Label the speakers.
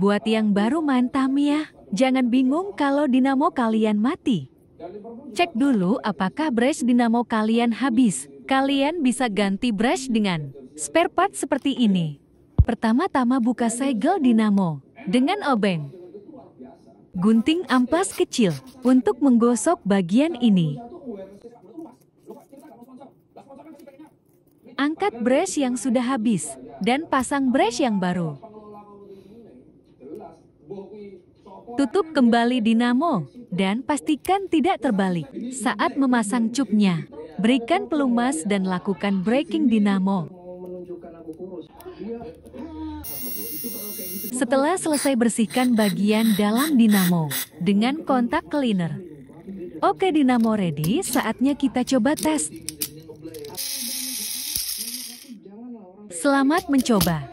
Speaker 1: Buat yang baru main Tamiya, jangan bingung kalau dinamo kalian mati. Cek dulu apakah brush dinamo kalian habis. Kalian bisa ganti brush dengan spare part seperti ini. Pertama-tama buka segel dinamo dengan obeng. Gunting ampas kecil untuk menggosok bagian ini.
Speaker 2: Angkat brush
Speaker 1: yang sudah habis dan pasang brush yang baru. Tutup kembali dinamo dan pastikan tidak terbalik saat memasang cupnya. Berikan pelumas dan lakukan breaking dinamo. Setelah selesai bersihkan bagian dalam dinamo dengan kontak cleaner. Oke dinamo ready, saatnya kita coba tes. Selamat mencoba.